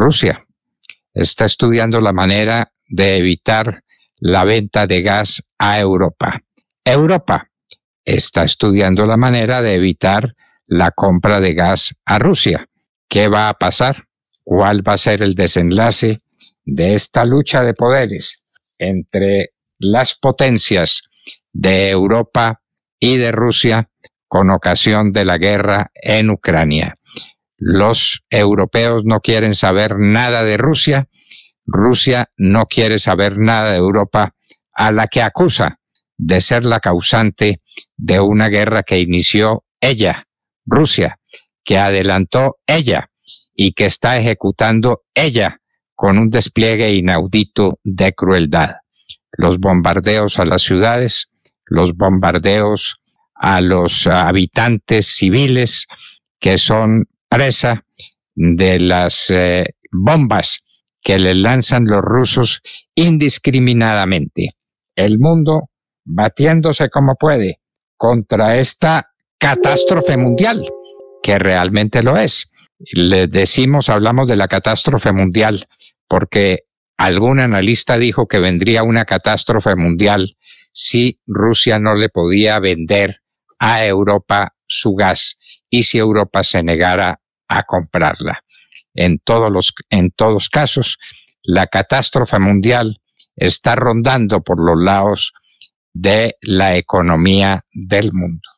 Rusia está estudiando la manera de evitar la venta de gas a Europa. Europa está estudiando la manera de evitar la compra de gas a Rusia. ¿Qué va a pasar? ¿Cuál va a ser el desenlace de esta lucha de poderes entre las potencias de Europa y de Rusia con ocasión de la guerra en Ucrania? Los europeos no quieren saber nada de Rusia. Rusia no quiere saber nada de Europa, a la que acusa de ser la causante de una guerra que inició ella, Rusia, que adelantó ella y que está ejecutando ella con un despliegue inaudito de crueldad. Los bombardeos a las ciudades, los bombardeos a los ah, habitantes civiles, que son presa de las eh, bombas que le lanzan los rusos indiscriminadamente. El mundo batiéndose como puede contra esta catástrofe mundial, que realmente lo es. Le decimos, hablamos de la catástrofe mundial, porque algún analista dijo que vendría una catástrofe mundial si Rusia no le podía vender a Europa su gas y si Europa se negara a comprarla. En todos, los, en todos casos, la catástrofe mundial está rondando por los lados de la economía del mundo.